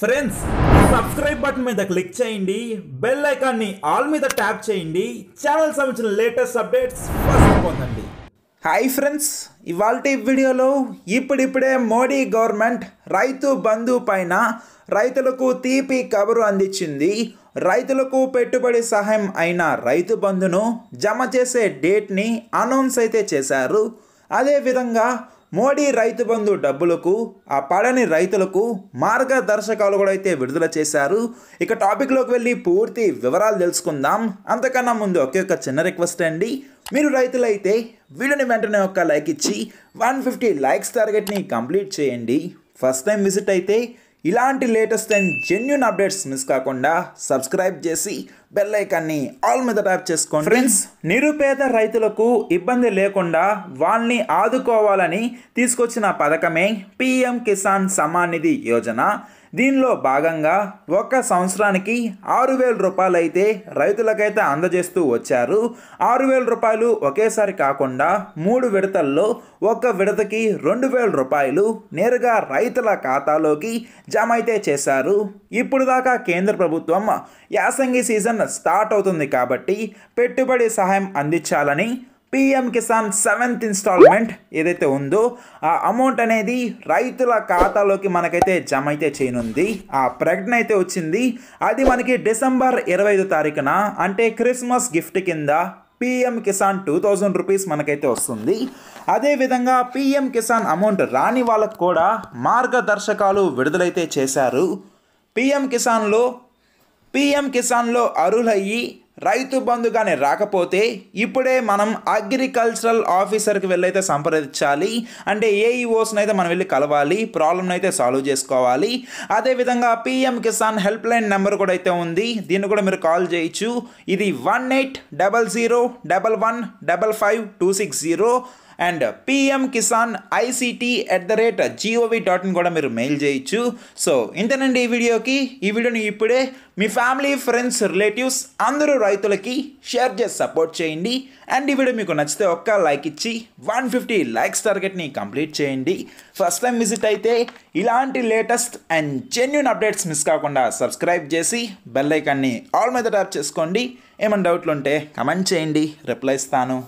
friends subscribe button మీద click చేయండి bell ఐకాన్ని ఆల్ మీద ట్యాప్ చేయండి ఛానల్ సంబంధించిన లేటెస్ట్ అప్డేట్స్ ఫస్ట్ పొందండి హాయ్ ఫ్రెండ్స్ ఇవాళ వీడియోలో ఇప్పుడిప్పుడే మోడీ గవర్నమెంట్ రైతు బంధు పైన రైతులకు తీపి కబరు అందించింది రైతులకు పెట్టుబడి సహాయం అయిన రైతు బంధును జమ చేసే డేట్ని అనౌన్స్ అయితే చేశారు అదేవిధంగా మోడీ రైతు బంధు డబ్బులకు ఆ పడని రైతులకు మార్గదర్శకాలు కూడా అయితే విడుదల చేశారు ఇక టాపిక్లోకి వెళ్ళి పూర్తి వివరాలు తెలుసుకుందాం అంతకన్నా ముందు ఒకే ఒక చిన్న రిక్వెస్ట్ అండి మీరు రైతులైతే వీడియోని వెంటనే ఒక లైక్ ఇచ్చి వన్ ఫిఫ్టీ లైక్స్ టార్గెట్ని కంప్లీట్ చేయండి ఫస్ట్ టైం విజిట్ అయితే ఇలాంటి latest and genuine updates miss కాకుండా సబ్స్క్రైబ్ చేసి బెల్ ఐకాన్ని ఆల్ మీద ట్యాప్ చేసుకోండి ఫ్రెండ్స్ నిరుపేద రైతులకు ఇబ్బంది లేకుండా వాళ్ళని ఆదుకోవాలని తీసుకొచ్చిన పథకమే పిఎం కిసాన్ సమాన్ నిధి యోజన దీనిలో భాగంగా ఒక్క సంవత్సరానికి ఆరు వేల రూపాయలు అయితే రైతులకైతే అందజేస్తూ వచ్చారు ఆరు వేల రూపాయలు ఒకేసారి కాకుండా మూడు విడతల్లో ఒక్క విడతకి రెండు వేల రూపాయలు నేరుగా రైతుల ఖాతాలోకి జమ అయితే చేశారు ఇప్పుడు దాకా కేంద్ర ప్రభుత్వం యాసంగి సీజన్ స్టార్ట్ అవుతుంది కాబట్టి పెట్టుబడి సహాయం అందించాలని పిఎం కిసాన్ సెవెంత్ ఇన్స్టాల్మెంట్ ఏదైతే ఉందో ఆ అమౌంట్ అనేది రైతుల ఖాతాలోకి మనకైతే జమ అయితే చేయనుంది ఆ ప్రకటన అయితే వచ్చింది అది మనకి డిసెంబర్ ఇరవై ఐదు తారీఖున అంటే క్రిస్మస్ గిఫ్ట్ కింద PM Kisan two thousand rupees మనకైతే వస్తుంది అదేవిధంగా పిఎం కిసాన్ అమౌంట్ రాని వాళ్ళకు కూడా మార్గదర్శకాలు విడుదలైతే చేశారు పిఎం కిసాన్లో పిఎం కిసాన్లో అర్హులయ్యి రైతు బంధు కానీ రాకపోతే ఇప్పుడే మనం అగ్రికల్చరల్ ఆఫీసర్కి వెళ్ళైతే సంప్రదించాలి అంటే ఏఈఓస్ని e అయితే మనం వెళ్ళి కలవాలి ప్రాబ్లమ్ని అయితే సాల్వ్ చేసుకోవాలి అదేవిధంగా PM Kisan help line number కూడా అయితే ఉంది దీన్ని కూడా మీరు కాల్ చేయొచ్చు ఇది one eight double zero double one double five two six zero and PM Kisan ICT at the rate G O V dot in కూడా మీరు మెయిల్ చేయొచ్చు సో ఇంతేనండి ఈ వీడియోకి ఈ వీడియోని ఇప్పుడే మీ ఫ్యామిలీ ఫ్రెండ్స్ రిలేటివ్స్ అందరూ రైతులకి షేర్ చేసి సపోర్ట్ చేయండి అండ్ ఈ వీడియో మీకు నచ్చితే ఒక్క లైక్ ఇచ్చి వన్ ఫిఫ్టీ లైక్స్ టార్గెట్ని కంప్లీట్ చేయండి ఫస్ట్ టైం విజిట్ అయితే ఇలాంటి latest and genuine updates miss కాకుండా సబ్స్క్రైబ్ చేసి బెల్ ఐకాన్ని ఆల్ మీద ట్యాప్ చేసుకోండి ఏమైనా డౌట్లు ఉంటే కమెంట్ చేయండి రిప్లై ఇస్తాను